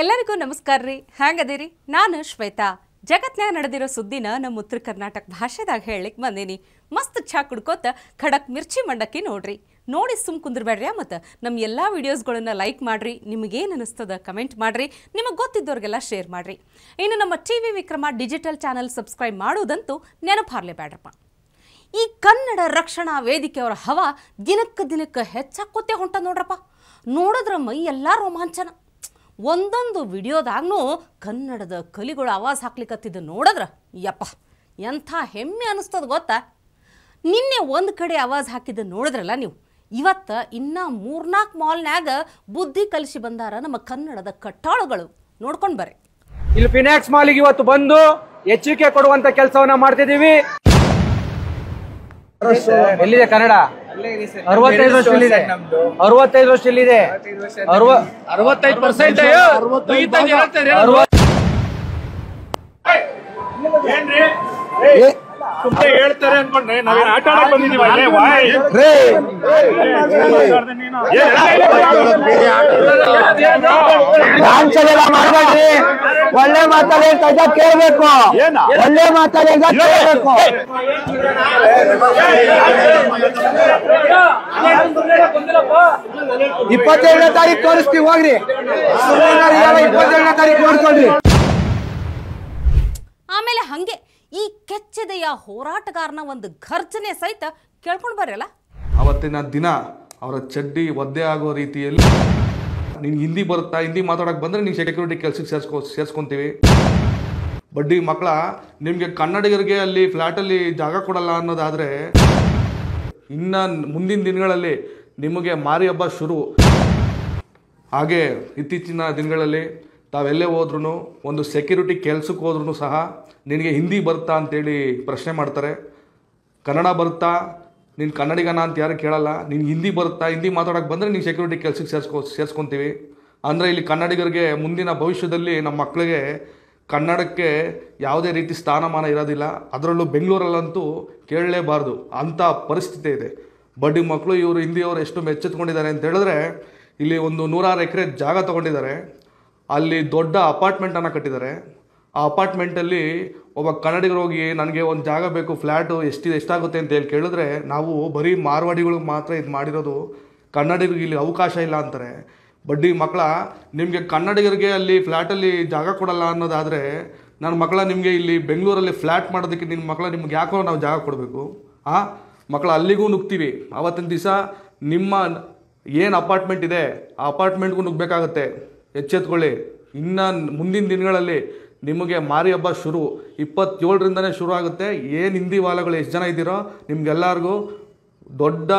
ಎಲ್ಲರಿಗೂ ನಮಸ್ಕಾರ ರೀ ಹ್ಯಾಂಗದಿರಿ ನಾನು ಶ್ವೇತಾ ಜಗತ್ನಾಗ ನಡೆದಿರೋ ಸುದ್ದಿನ ನಮ್ಮ ಉತ್ತರ ಕರ್ನಾಟಕ ಭಾಷೆದಾಗ ಹೇಳಲಿಕ್ಕೆ ಬಂದೀನಿ ಮಸ್ತ್ ಚಾ ಕುಡ್ಕೋತ ಖಡಕ್ ಮಿರ್ಚಿ ಮಂಡಕ್ಕಿ ನೋಡ್ರಿ ನೋಡಿ ಸುಮ್ ಬೇಡ್ರಿ ಮತ್ತು ನಮ್ಮ ಎಲ್ಲ ವೀಡಿಯೋಸ್ಗಳನ್ನು ಲೈಕ್ ಮಾಡಿರಿ ನಿಮಗೇನು ಅನಿಸ್ತದ ಕಮೆಂಟ್ ಮಾಡಿರಿ ನಿಮಗೆ ಗೊತ್ತಿದ್ದವ್ರಿಗೆಲ್ಲ ಶೇರ್ ಮಾಡಿರಿ ಇನ್ನು ನಮ್ಮ T V Vikrama digital channel subscribe ಮಾಡೋದಂತೂ ನೆನಪು ಬೇಡ್ರಪ್ಪ ಈ ಕನ್ನಡ ರಕ್ಷಣಾ ವೇದಿಕೆಯವರ ಹವ ದಿನಕ್ಕೆ ದಿನಕ್ಕೆ ಹೆಚ್ಚಾಕೋತೆ ಹೊಂಟ ನೋಡ್ರಪ್ಪ ನೋಡಿದ್ರೆ ಮೈ ಎಲ್ಲ ರೋಮಾಂಚನ ಒಂದೊಂದು ವಿಡಿಯೋದಾಗ್ನೂ ಕನ್ನಡದ ಕಲಿಗಳು ಆವಾಜ್ ಹಾಕ್ಲಿಕ್ಕತ್ತಿದ್ದು ನೋಡಿದ್ರ ಯಪ್ಪ ಎಂಥ ಹೆಮ್ಮೆ ಅನ್ನಿಸ್ತದ ಗೊತ್ತಾ ನಿನ್ನೆ ಒಂದು ಕಡೆ ಆವಾಜ್ ಹಾಕಿದ್ದು ನೋಡಿದ್ರಲ್ಲ ನೀವು ಇವತ್ತು ಇನ್ನೂ ಮೂರ್ನಾಲ್ಕು ಮಾಲ್ನ್ಯಾಗ ಬುದ್ಧಿ ಕಲಿಸಿ ಬಂದಾರ ನಮ್ಮ ಕನ್ನಡದ ಕಟ್ಟಾಳುಗಳು ನೋಡ್ಕೊಂಡು ಬರ್ರಿ ಇಲ್ಲಿ ಫಿನಾಕ್ಸ್ ಮಾಲಿಗೆ ಇವತ್ತು ಬಂದು ಎಚ್ಚರಿಕೆ ಕೊಡುವಂತ ಕೆಲಸವನ್ನ ಮಾಡ್ತಿದ್ದೀವಿ ಎಲ್ಲಿದೆ ಕನ್ನಡ ಅರವತ್ತೈದು ವರ್ಷ ಅರವತ್ತೈದು ವರ್ಷ ಅರವತ್ತೈದು ಪರ್ಸೆಂಟ್ ಹೇಳ್ತಾರೆ ಅನ್ಕೊಂಡ್ರೆ ನಾವೇನು ಆಟ ಆಡಕ್ ಬಂದಿದೀವಿ ಒಳ್ಳೆ ಮಾತಾಡಿ ಅಂತ ಇದ್ದ ಕೇಳ್ಬೇಕು ಒಳ್ಳೆ ಮಾತಾಡಿ ಅಂತ ಕೇಳ್ಬೇಕು ಇಪ್ಪತ್ತೇಳನೇ ತಾರೀಕು ತೋರಿಸ್ತೀವಿ ಹೋಗ್ರಿ ಇಪ್ಪತ್ತೇಳನೇ ತಾರೀಕು ನೋಡ್ಕೊಳ್ರಿ ಆಮೇಲೆ ಹಂಗೆ ಈ ಕೆಚ್ಚದೆಯ ಹೋರಾಟಗಾರನ ಒಂದು ಖರ್ಚನೆ ಸಹಿತ ಕೇಳ್ಕೊಂಡು ಬರ್ರಲ್ಲ ಅವತ್ತಿನ ದಿನ ಅವರ ಚಡ್ಡಿ ಒದ್ದೆ ಆಗೋ ರೀತಿಯಲ್ಲಿ ನೀನು ಹಿಂದಿ ಬರುತ್ತಾ ಹಿಂದಿ ಮಾತಾಡೋಕ್ಕೆ ಬಂದರೆ ನೀವು ಸೆಕ್ಯೂರಿಟಿ ಕೆಲಸಕ್ಕೆ ಸೇರಿಸ್ಕೊ ಸೇರಿಸ್ಕೊತೀವಿ ಬಡ್ಡಿ ಮಕ್ಕಳ ನಿಮಗೆ ಕನ್ನಡಿಗರಿಗೆ ಅಲ್ಲಿ ಫ್ಲ್ಯಾಟಲ್ಲಿ ಜಾಗ ಕೊಡಲ್ಲ ಅನ್ನೋದಾದರೆ ಇನ್ನು ಮುಂದಿನ ದಿನಗಳಲ್ಲಿ ನಿಮಗೆ ಮಾರಿ ಹಬ್ಬ ಶುರು ಹಾಗೆ ಇತ್ತೀಚಿನ ದಿನಗಳಲ್ಲಿ ತಾವೆಲ್ಲೇ ಹೋದ್ರೂ ಒಂದು ಸೆಕ್ಯೂರಿಟಿ ಕೆಲಸಕ್ಕೆ ಹೋದ್ರೂ ಸಹ ನಿನಗೆ ಹಿಂದಿ ಬರುತ್ತಾ ಅಂತೇಳಿ ಪ್ರಶ್ನೆ ಮಾಡ್ತಾರೆ ಕನ್ನಡ ಬರುತ್ತಾ ನೀನು ಕನ್ನಡಿಗನ ಅಂತ ಯಾರು ಕೇಳಲ್ಲ ನೀನು ಹಿಂದಿ ಬರುತ್ತಾ ಹಿಂದಿ ಮಾತಾಡೋಕ್ಕೆ ಬಂದರೆ ನೀನು ಸೆಕ್ಯೂರಿಟಿ ಕೆಲಸಕ್ಕೆ ಸೇರಿಸ್ಕೊ ಸೇರಿಸ್ಕೊತೀವಿ ಅಂದರೆ ಇಲ್ಲಿ ಕನ್ನಡಿಗರಿಗೆ ಮುಂದಿನ ಭವಿಷ್ಯದಲ್ಲಿ ನಮ್ಮ ಮಕ್ಕಳಿಗೆ ಕನ್ನಡಕ್ಕೆ ಯಾವುದೇ ರೀತಿ ಸ್ಥಾನಮಾನ ಇರೋದಿಲ್ಲ ಅದರಲ್ಲೂ ಬೆಂಗಳೂರಲ್ಲಂತೂ ಕೇಳಲೇಬಾರ್ದು ಅಂಥ ಪರಿಸ್ಥಿತಿ ಇದೆ ಬಡ್ಡಿ ಮಕ್ಕಳು ಇವರು ಹಿಂದಿಯವರು ಎಷ್ಟು ಮೆಚ್ಚೆತ್ಕೊಂಡಿದ್ದಾರೆ ಅಂತ ಹೇಳಿದ್ರೆ ಇಲ್ಲಿ ಒಂದು ನೂರಾರು ಎಕರೆ ಜಾಗ ತೊಗೊಂಡಿದ್ದಾರೆ ಅಲ್ಲಿ ದೊಡ್ಡ ಅಪಾರ್ಟ್ಮೆಂಟನ್ನು ಕಟ್ಟಿದ್ದಾರೆ ಆ ಅಪಾರ್ಟ್ಮೆಂಟಲ್ಲಿ ಒಬ್ಬ ಕನ್ನಡಿಗರು ಹೋಗಿ ನನಗೆ ಒಂದು ಜಾಗ ಬೇಕು ಫ್ಲ್ಯಾಟು ಎಷ್ಟಿದೆ ಎಷ್ಟಾಗುತ್ತೆ ಅಂತ ಹೇಳಿ ಕೇಳಿದ್ರೆ ನಾವು ಬರೀ ಮಾರ್ವಾಡಿಗಳಿಗೆ ಮಾತ್ರ ಇದು ಮಾಡಿರೋದು ಕನ್ನಡಿಗರಿಗೆ ಇಲ್ಲಿ ಅವಕಾಶ ಇಲ್ಲ ಅಂತಾರೆ ಬಡ್ಡಿ ಮಕ್ಕಳ ನಿಮಗೆ ಕನ್ನಡಿಗರಿಗೆ ಅಲ್ಲಿ ಫ್ಲ್ಯಾಟಲ್ಲಿ ಜಾಗ ಕೊಡಲ್ಲ ಅನ್ನೋದಾದರೆ ನನ್ನ ಮಕ್ಕಳ ನಿಮಗೆ ಇಲ್ಲಿ ಬೆಂಗಳೂರಲ್ಲಿ ಫ್ಲ್ಯಾಟ್ ಮಾಡೋದಕ್ಕೆ ನಿಮ್ಮ ಮಕ್ಕಳ ನಿಮ್ಗೆ ಯಾಕೋ ನಾವು ಜಾಗ ಕೊಡಬೇಕು ಆ ಮಕ್ಕಳು ಅಲ್ಲಿಗೂ ನುಗ್ತೀವಿ ಆವತ್ತಿನ ದಿವಸ ನಿಮ್ಮ ಏನು ಅಪಾರ್ಟ್ಮೆಂಟ್ ಇದೆ ಆ ಅಪಾರ್ಟ್ಮೆಂಟ್ಗೂ ನುಗ್ಗಬೇಕಾಗತ್ತೆ ಎಚ್ಚೆತ್ಕೊಳ್ಳಿ ಇನ್ನು ಮುಂದಿನ ದಿನಗಳಲ್ಲಿ ನಿಮಗೆ ಮಾರಿ ಹಬ್ಬ ಶುರು ಇಪ್ಪತ್ತೇಳರಿಂದನೇ ಶುರು ಆಗುತ್ತೆ ಏನು ಹಿಂದಿ ವಾಲಗಳು ಎಷ್ಟು ಜನ ಇದ್ದೀರೋ ನಿಮಗೆಲ್ಲರಿಗೂ ದೊಡ್ಡ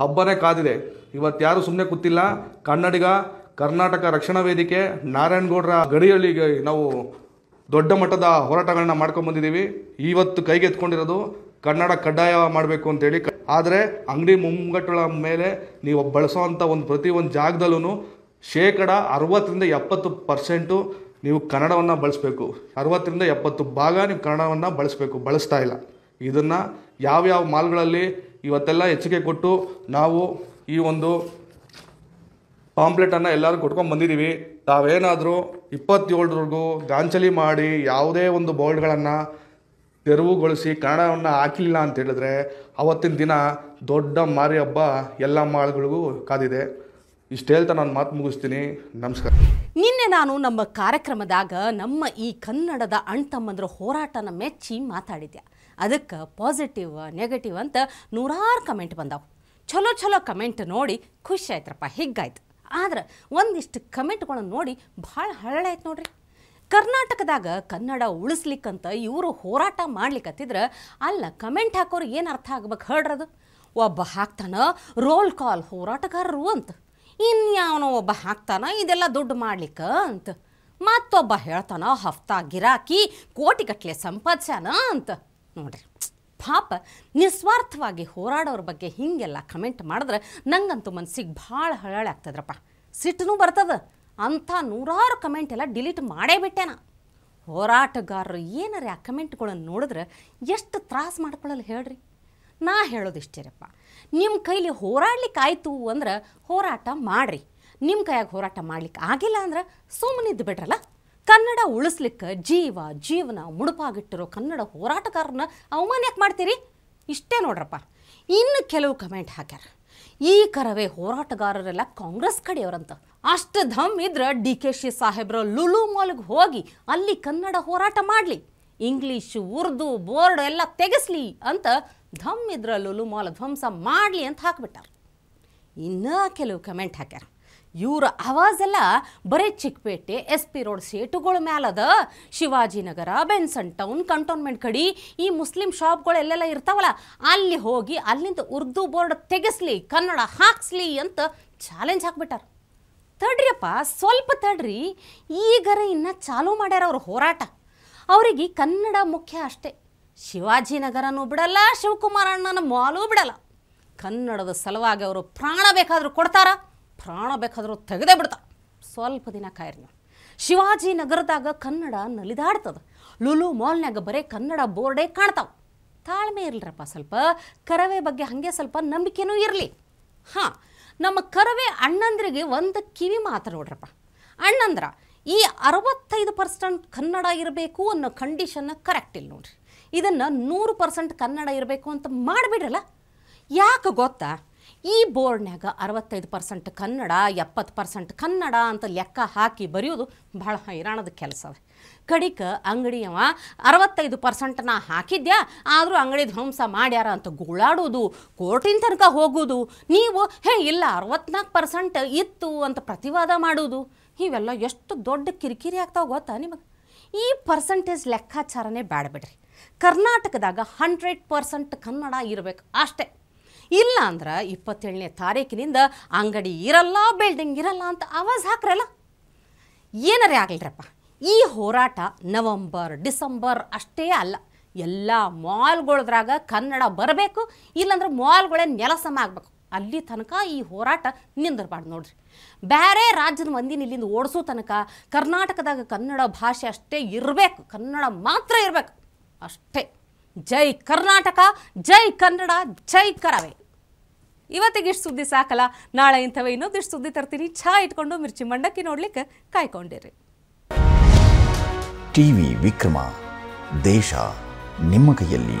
ಹಬ್ಬನೇ ಕಾದಿದೆ ಇವತ್ತು ಯಾರು ಸುಮ್ಮನೆ ಕೂತಿಲ್ಲ ಕನ್ನಡಿಗ ಕರ್ನಾಟಕ ರಕ್ಷಣಾ ವೇದಿಕೆ ನಾರಾಯಣಗೌಡರ ಗಡಿಯಲ್ಲಿಗೆ ನಾವು ದೊಡ್ಡ ಮಟ್ಟದ ಹೋರಾಟಗಳನ್ನ ಮಾಡ್ಕೊಂಡ್ಬಂದಿದ್ದೀವಿ ಇವತ್ತು ಕೈಗೆತ್ಕೊಂಡಿರೋದು ಕನ್ನಡ ಕಡ್ಡಾಯ ಮಾಡಬೇಕು ಅಂತೇಳಿ ಆದರೆ ಅಂಗಡಿ ಮುಂಗಟ್ಟುಗಳ ಮೇಲೆ ನೀವು ಬಳಸೋವಂಥ ಒಂದು ಪ್ರತಿ ಒಂದು ಜಾಗದಲ್ಲೂ ಶೇಕಡ ಅರವತ್ತರಿಂದ ಎಪ್ಪತ್ತು ಪರ್ಸೆಂಟು ನೀವು ಕನ್ನಡವನ್ನು ಬಳಸಬೇಕು ಅರವತ್ತರಿಂದ ಎಪ್ಪತ್ತು ಭಾಗ ನೀವು ಕನ್ನಡವನ್ನು ಬಳಸಬೇಕು ಬಳಸ್ತಾ ಇಲ್ಲ ಇದನ್ನು ಯಾವ್ಯಾವ ಮಾಲ್ಗಳಲ್ಲಿ ಇವತ್ತೆಲ್ಲ ಹೆಚ್ಚಿಗೆ ಕೊಟ್ಟು ನಾವು ಈ ಒಂದು ಪಾಂಪ್ಲೆಟನ್ನು ಎಲ್ಲರೂ ಕೊಟ್ಕೊಂಡು ಬಂದಿದ್ದೀವಿ ತಾವೇನಾದರೂ ಇಪ್ಪತ್ತೇಳರವರೆಗೂ ಗಾಂಚಲಿ ಮಾಡಿ ಯಾವುದೇ ಒಂದು ಬೋರ್ಡ್ಗಳನ್ನು ತೆರವುಗೊಳಿಸಿ ಕನ್ನಡವನ್ನು ಹಾಕಿಲ್ಲ ಅಂತ ಹೇಳಿದ್ರೆ ಅವತ್ತಿನ ದಿನ ದೊಡ್ಡ ಮಾರಿ ಹಬ್ಬ ಎಲ್ಲ ಮಾಲ್ಗಳಿಗೂ ಕಾದಿದೆ ಇಷ್ಟು ಹೇಳ್ತಾ ನಾನು ಮಾತು ಮುಗಿಸ್ತೀನಿ ನಮಸ್ಕಾರ ನಿನ್ನೆ ನಾನು ನಮ್ಮ ಕಾರ್ಯಕ್ರಮದಾಗ ನಮ್ಮ ಈ ಕನ್ನಡದ ಅಣ್ತಮ್ಮಂದ್ರ ಹೋರಾಟನ ಮೆಚ್ಚಿ ಮಾತಾಡಿದ್ಯಾ ಅದಕ್ಕೆ ಪಾಸಿಟಿವ್ ನೆಗೆಟಿವ್ ಅಂತ ನೂರಾರು ಕಮೆಂಟ್ ಬಂದವು ಛಲೋ ಛಲೋ ಕಮೆಂಟ್ ನೋಡಿ ಖುಷಿ ಆಯ್ತರಪ್ಪ ಹಿಗ್ಗಾಯ್ತು ಆದ್ರೆ ಒಂದಿಷ್ಟು ಕಮೆಂಟ್ಗಳನ್ನ ನೋಡಿ ಭಾಳ ಹಳ್ಳಾಯ್ತು ನೋಡ್ರಿ ಕರ್ನಾಟಕದಾಗ ಕನ್ನಡ ಉಳಿಸ್ಲಿಕ್ಕಂತ ಇವರು ಹೋರಾಟ ಮಾಡ್ಲಿಕ್ಕತ್ತಿದ್ರೆ ಅಲ್ಲ ಕಮೆಂಟ್ ಹಾಕೋರು ಏನು ಅರ್ಥ ಆಗ್ಬೇಕು ಹೇಳ್ರದು ಒಬ್ಬ ಹಾಕ್ತಾನ ರೋಲ್ ಕಾಲ್ ಹೋರಾಟಗಾರರು ಅಂತ ಇನ್ಯಾವನೋ ಒಬ್ಬ ಹಾಕ್ತಾನ ಇದೆಲ್ಲ ದುಡ್ಡು ಮಾಡ್ಲಿಕ್ಕೆ ಅಂತ ಮತ್ತೊಬ್ಬ ಹೇಳ್ತಾನ ಹಫ್ತಾ ಗಿರಾಕಿ ಕೋಟಿಗಟ್ಟಲೆ ಸಂಪಾದಿಸ್ಯಾನ ಅಂತ ನೋಡ್ರಿ ಪಾಪ ನಿಸ್ವಾರ್ಥವಾಗಿ ಹೋರಾಡೋರ ಬಗ್ಗೆ ಹಿಂಗೆಲ್ಲ ಕಮೆಂಟ್ ಮಾಡಿದ್ರೆ ನಂಗಂತೂ ಮನ್ಸಿಗೆ ಭಾಳ ಹಳಳೆ ಆಗ್ತದ್ರಪ್ಪ ಸಿಟ್ಟನೂ ಬರ್ತದ ಅಂಥ ನೂರಾರು ಕಮೆಂಟ್ ಎಲ್ಲ ಡಿಲೀಟ್ ಮಾಡೇ ಬಿಟ್ಟೆನ ಹೋರಾಟಗಾರರು ಏನಾರೆ ಆ ಕಮೆಂಟ್ಗಳನ್ನು ನೋಡಿದ್ರೆ ಎಷ್ಟು ತ್ರಾಸ ಮಾಡ್ಕೊಳ್ಳಲ್ಲ ಹೇಳ್ರಿ ನಾ ಹೇಳೋದಿಷ್ಟಿರಪ್ಪ ನಿಮ್ಮ ಕೈಲಿ ಹೋರಾಡ್ಲಿಕ್ಕೆ ಆಯಿತು ಅಂದ್ರೆ ಹೋರಾಟ ಮಾಡಿರಿ ನಿಮ್ಮ ಕೈಯಾಗ ಹೋರಾಟ ಮಾಡ್ಲಿಕ್ಕೆ ಆಗಿಲ್ಲ ಅಂದ್ರೆ ಸುಮ್ಮನಿದ್ದು ಬಿಡ್ರಲ್ಲ ಕನ್ನಡ ಉಳಿಸ್ಲಿಕ್ಕೆ ಜೀವ ಜೀವನ ಮುಡುಪಾಗಿಟ್ಟಿರೋ ಕನ್ನಡ ಹೋರಾಟಗಾರನ ಅವಮಾನ ಯಾಕೆ ಮಾಡ್ತೀರಿ ಇಷ್ಟೇ ನೋಡ್ರಪ್ಪ ಇನ್ನು ಕೆಲವು ಕಮೆಂಟ್ ಹಾಕ್ಯಾರ ಈ ಕರವೇ ಹೋರಾಟಗಾರರೆಲ್ಲ ಕಾಂಗ್ರೆಸ್ ಕಡೆಯವರಂತ ಅಷ್ಟು ಧಮ್ ಇದ್ರೆ ಡಿ ಕೆ ಶಿ ಸಾಹೇಬ್ರ ಲುಲು ಮಾಲ್ಗೆ ಹೋಗಿ ಅಲ್ಲಿ ಕನ್ನಡ ಹೋರಾಟ ಮಾಡಲಿ ಇಂಗ್ಲೀಷ್ ಉರ್ದು ಬೋರ್ಡ್ ಎಲ್ಲ ತೆಗೆಸ್ಲಿ ಅಂತ ಧಮ್ ಇದ್ರಲ್ಲೂ ಮೊಲ ಧ್ವಂಸ ಮಾಡಲಿ ಅಂತ ಹಾಕ್ಬಿಟ್ಟಾರ ಇನ್ನೂ ಕೆಲವು ಕಮೆಂಟ್ ಹಾಕ್ಯಾರ ಇವರ ಆವಾಜೆಲ್ಲ ಬರೀ ಚಿಕ್ಕಪೇಟೆ ಎಸ್ ಪಿ ರೋಡ್ ಸೇಟುಗಳ ಮ್ಯಾಲದ ಶಿವಾಜಿನಗರ ಬೆನ್ಸನ್ ಟೌನ್ ಕಂಟೋನ್ಮೆಂಟ್ ಕಡಿ ಈ ಮುಸ್ಲಿಂ ಶಾಪ್ಗಳು ಎಲ್ಲೆಲ್ಲ ಇರ್ತಾವಲ್ಲ ಅಲ್ಲಿ ಹೋಗಿ ಅಲ್ಲಿಂದ ಉರ್ದು ಬೋರ್ಡ್ ತೆಗೆಸ್ಲಿ ಕನ್ನಡ ಹಾಕ್ಸ್ಲಿ ಅಂತ ಚಾಲೆಂಜ್ ಹಾಕ್ಬಿಟ್ಟಾರ ತಡ್ರಿಯಪ್ಪ ಸ್ವಲ್ಪ ತಡ್ರಿ ಈಗರ ಇನ್ನು ಚಾಲೂ ಮಾಡ್ಯಾರ ಅವ್ರ ಹೋರಾಟ ಅವರಿಗೆ ಕನ್ನಡ ಮುಖ್ಯ ಅಷ್ಟೇ ಶಿವಾಜಿನಗರನೂ ಬಿಡಲ್ಲ ಅಣ್ಣನ ಮಾಲೂ ಬಿಡಲ್ಲ ಕನ್ನಡದ ಸಲುವಾಗಿ ಅವರು ಪ್ರಾಣ ಬೇಕಾದರೂ ಕೊಡ್ತಾರ ಪ್ರಾಣ ಬೇಕಾದರೂ ತೆಗೆದೇ ಬಿಡ್ತಾರ ಸ್ವಲ್ಪ ದಿನ ಕಾಯಿರಿ ನೀವು ಶಿವಾಜಿನಗರದಾಗ ಕನ್ನಡ ನಲಿದಾಡ್ತದೆ ಲುಲು ಮಾಲ್ನ್ಯಾಗ ಬರೀ ಕನ್ನಡ ಬೋರ್ಡೇ ಕಾಣ್ತಾವೆ ತಾಳ್ಮೆ ಇರಲಿರಪ್ಪ ಸ್ವಲ್ಪ ಕರವೆ ಬಗ್ಗೆ ಹಾಗೆ ಸ್ವಲ್ಪ ನಂಬಿಕೆನೂ ಇರಲಿ ಹಾಂ ನಮ್ಮ ಕರವೆ ಅಣ್ಣಂದ್ರಿಗೆ ಒಂದು ಕಿವಿ ಮಾತ್ರ ನೋಡ್ರಪ್ಪ ಅಣ್ಣಂದ್ರ ಈ ಅರವತ್ತೈದು ಪರ್ಸೆಂಟ್ ಕನ್ನಡ ಇರಬೇಕು ಅನ್ನೋ ಕಂಡೀಷನ್ನ ಕರೆಕ್ಟ್ ಇಲ್ಲ ನೋಡಿರಿ ಇದನ್ನು ನೂರು ಪರ್ಸೆಂಟ್ ಕನ್ನಡ ಇರಬೇಕು ಅಂತ ಮಾಡಿಬಿಡ್ರಲ್ಲ ಯಾಕೆ ಗೊತ್ತಾ ಈ ಬೋರ್ಡ್ನ್ಯಾಗ ಅರವತ್ತೈದು ಪರ್ಸೆಂಟ್ ಕನ್ನಡ ಎಪ್ಪತ್ತು ಪರ್ಸೆಂಟ್ ಕನ್ನಡ ಅಂತ ಲೆಕ್ಕ ಹಾಕಿ ಬರೆಯೋದು ಭಾಳ ಹೈರಾಣದ ಕೆಲಸ ಅದ ಕಡಿಕ ಅಂಗಡಿಯವ ಅರವತ್ತೈದು ಪರ್ಸೆಂಟ್ ನಾ ಹಾಕಿದ್ಯಾ ಆದರೂ ಅಂಗಡಿ ಧ್ವಂಸ ಮಾಡ್ಯಾರ ಅಂತ ಗೋಳಾಡೋದು ಕೋರ್ಟಿನ ತನಕ ಹೋಗೋದು ನೀವು ಹೇ ಇಲ್ಲ ಅರವತ್ನಾಲ್ಕು ಪರ್ಸೆಂಟ್ ಇತ್ತು ಅಂತ ಪ್ರತಿವಾದ ಮಾಡೋದು ಇವೆಲ್ಲ ಎಷ್ಟು ದೊಡ್ಡ ಕಿರಿಕಿರಿ ಆಗ್ತಾವೆ ಗೊತ್ತಾ ನಿಮಗೆ ಈ ಪರ್ಸೆಂಟೇಜ್ ಲೆಕ್ಕಾಚಾರನೇ ಬೇಡ ಬಿಡ್ರಿ ಕರ್ನಾಟಕದಾಗ ಹಂಡ್ರೆಡ್ ಪರ್ಸೆಂಟ್ ಕನ್ನಡ ಇರಬೇಕು ಅಷ್ಟೇ ಇಲ್ಲ ಅಂದ್ರೆ ಇಪ್ಪತ್ತೇಳನೇ ತಾರೀಕಿನಿಂದ ಅಂಗಡಿ ಇರಲ್ಲ ಬಿಲ್ಡಿಂಗ್ ಇರಲ್ಲ ಅಂತ ಆವಾಜ್ ಹಾಕ್ರಲ್ಲ ಏನಾರೇ ಆಗಲ್ರಪ್ಪ ಈ ಹೋರಾಟ ನವಂಬರ್ ಡಿಸೆಂಬರ್ ಅಷ್ಟೇ ಅಲ್ಲ ಎಲ್ಲ ಮಾಲ್ಗಳದ್ರಾಗ ಕನ್ನಡ ಬರಬೇಕು ಇಲ್ಲಾಂದ್ರೆ ಮಾಲ್ಗಳೇ ನೆಲಸಮ ಆಗಬೇಕು ಅಲ್ಲಿ ತನಕ ಈ ಹೋರಾಟ ನಿಂದಿರಬಾರ್ದು ನೋಡ್ರಿ ಬೇರೆ ರಾಜ್ಯದ ಮಂದಿನ ಇಲ್ಲಿಂದ ಓಡಿಸೋ ತನಕ ಕರ್ನಾಟಕದಾಗ ಕನ್ನಡ ಭಾಷೆ ಅಷ್ಟೇ ಇರಬೇಕು ಕನ್ನಡ ಮಾತ್ರ ಇರಬೇಕು ಅಷ್ಟೇ ಜೈ ಕರ್ನಾಟಕ ಜೈ ಕನ್ನಡ ಜೈ ಕರವೆ ಇವತ್ತಿಗೆ ಇಷ್ಟು ಸುದ್ದಿ ಸಾಕಲ್ಲ ನಾಳೆ ಇಂಥವೇ ಇನ್ನೊಂದಿಷ್ಟು ಸುದ್ದಿ ತರ್ತೀನಿ ಛಾ ಇಟ್ಕೊಂಡು ಮಿರ್ಚಿ ಮಂಡಕ್ಕಿ ನೋಡ್ಲಿಕ್ಕೆ ಕಾಯ್ಕೊಂಡಿರಿ ಟಿವಿ ವಿಕ್ರಮ ದೇಶ ನಿಮ್ಮ ಕೈಯಲ್ಲಿ